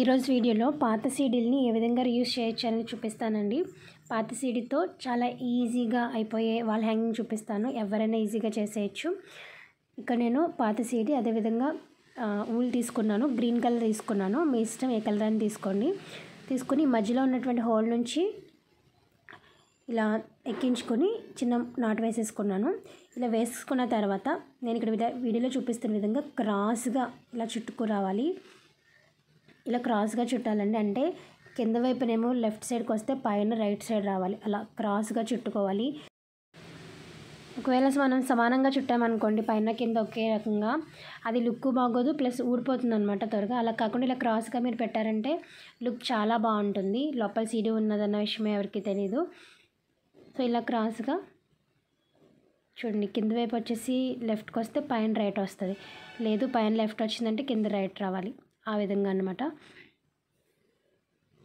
ఈరోజు వీడియోలో పాత సీడీల్ని ఏ విధంగా రీయూజ్ చేయొచ్చని చూపిస్తానండి పాత సీడీతో చాలా ఈజీగా అయిపోయే వాల్ హ్యాంగింగ్ చూపిస్తాను ఎవరైనా ఈజీగా చేసేయచ్చు ఇక్కడ నేను పాత సీడీ అదేవిధంగా ఊల్ తీసుకున్నాను గ్రీన్ కలర్ తీసుకున్నాను మీ ఇష్టం ఏ కలర్ అని తీసుకోండి తీసుకుని మధ్యలో ఉన్నటువంటి హోల్ నుంచి ఇలా ఎక్కించుకొని చిన్న నాటు వేసేసుకున్నాను ఇలా వేసుకున్న తర్వాత నేను ఇక్కడ వీడియోలో చూపిస్తున్న విధంగా క్రాస్గా ఇలా చుట్టుకు రావాలి ఇలా క్రాస్గా చుట్టాలండి అంటే కింద వైపునేమో లెఫ్ట్ సైడ్కి వస్తే పైన రైట్ సైడ్ రావాలి అలా క్రాస్గా చుట్టుకోవాలి ఒకవేళ మనం సమానంగా చుట్టామనుకోండి పైన కింద ఒకే రకంగా అది లుక్ బాగోదు ప్లస్ ఊడిపోతుంది అనమాట త్వరగా అలా కాకుండా ఇలా క్రాస్గా మీరు పెట్టారంటే లుక్ చాలా బాగుంటుంది లోపల సీడీ ఉన్నదన్న విషయం ఎవరికి తెలీదు సో ఇలా క్రాస్గా చూడండి కింద వైపు వచ్చేసి లెఫ్ట్కి వస్తే పైన రైట్ వస్తుంది లేదు పైన లెఫ్ట్ వచ్చిందంటే కింద రైట్ రావాలి ఆ విధంగా అనమాట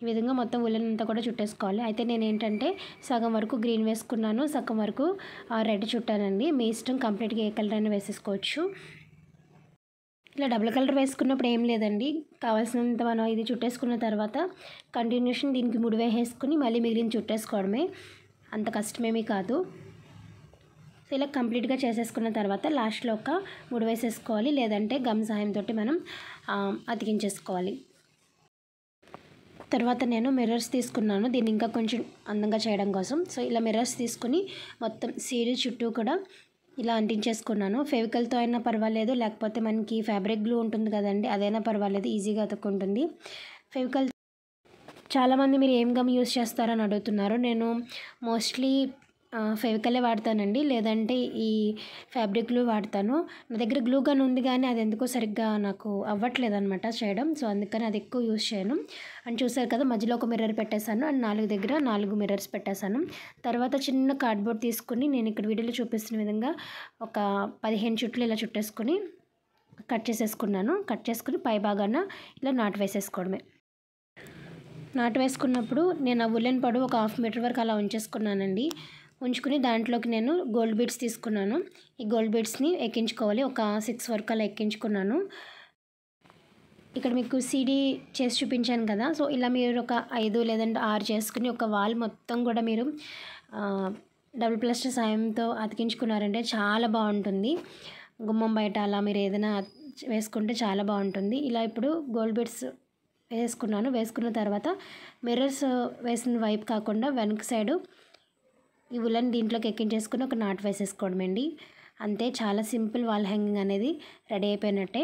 ఈ విధంగా మొత్తం ఉలెన్ అంతా కూడా చుట్టేసుకోవాలి అయితే నేను ఏంటంటే సగం వరకు గ్రీన్ వేసుకున్నాను సగం వరకు రెడ్ చుట్టానండి మీ ఇష్టం కంప్లీట్గా ఏ కలర్ అయినా వేసేసుకోవచ్చు ఇలా డబుల్ కలర్ వేసుకున్నప్పుడు ఏం లేదండి కావాల్సినంత మనం ఇది చుట్టేసుకున్న తర్వాత కంటిన్యూషన్ దీనికి వేసుకుని మళ్ళీ మిగిలిన చుట్టేసుకోవడమే అంత కష్టమేమీ కాదు సో ఇలా కంప్లీట్గా చేసేసుకున్న తర్వాత లాస్ట్లో ఒక ముడి వేసేసుకోవాలి లేదంటే గమ్ సహాయంతో మనం అతికించేసుకోవాలి తర్వాత నేను మిర్రర్స్ తీసుకున్నాను దీన్ని ఇంకా కొంచెం అందంగా చేయడం కోసం సో ఇలా మిర్రర్స్ తీసుకుని మొత్తం సీడ్ చుట్టూ కూడా ఇలా అంటించేసుకున్నాను ఫెవికల్తో అయినా పర్వాలేదు లేకపోతే మనకి ఫ్యాబ్రిక్ గ్లూ ఉంటుంది కదండి అదైనా పర్వాలేదు ఈజీగా అతుక్కుంటుంది ఫెవికల్ చాలామంది మీరు ఏం గమ్ యూస్ చేస్తారని అడుగుతున్నారు నేను మోస్ట్లీ ఫెవికలే వాడతానండి లేదంటే ఈ ఫ్యాబ్రిక్ గ్లూ వాడతాను నా దగ్గర గ్లూ గన్ ఉంది కానీ అది ఎందుకో సరిగ్గా నాకు అవ్వట్లేదు అనమాట చేయడం సో అందుకని అది ఎక్కువ యూజ్ చేయను అండ్ చూసారు కదా మధ్యలో ఒక మిర్రర్ పెట్టేశాను అండ్ నాలుగు దగ్గర నాలుగు మిర్రర్స్ పెట్టేశాను తర్వాత చిన్న కార్డ్బోర్డ్ తీసుకుని నేను ఇక్కడ వీడియోలో చూపిస్తున్న విధంగా ఒక పదిహేను చుట్లు ఇలా చుట్టేసుకుని కట్ చేసేసుకున్నాను కట్ చేసుకుని పై భాగాన ఇలా నాటు వేసేసుకోవడమే నాటు వేసుకున్నప్పుడు నేను ఆ ఉల్లెన్ పడు ఒక హాఫ్ మీటర్ వరకు అలా ఉంచేసుకున్నానండి ఉంచుకుని దాంట్లోకి నేను గోల్డ్ బీడ్స్ తీసుకున్నాను ఈ గోల్డ్ బీడ్స్ని ఎక్కించుకోవాలి ఒక సిక్స్ వరకు అలా ఎక్కించుకున్నాను ఇక్కడ మీకు సీడీ చేసి చూపించాను కదా సో ఇలా మీరు ఒక ఐదు లేదంటే ఆరు చేసుకుని ఒక వాల్ మొత్తం కూడా మీరు డబుల్ ప్లస్టర్ సాయంతో అతికించుకున్నారంటే చాలా బాగుంటుంది గుమ్మం బయట అలా మీరు ఏదైనా వేసుకుంటే చాలా బాగుంటుంది ఇలా ఇప్పుడు గోల్డ్ బీడ్స్ వేసుకున్నాను వేసుకున్న తర్వాత మిర్రర్స్ వేసిన వైపు కాకుండా వెనక సైడు ఈ ఉలన్ దీంట్లోకి ఎక్కించేసుకుని ఒక నాట్ వేసేసుకోవడం అండి అంతే చాలా సింపుల్ వాల్ హ్యాంగింగ్ అనేది రెడీ అయిపోయినట్టే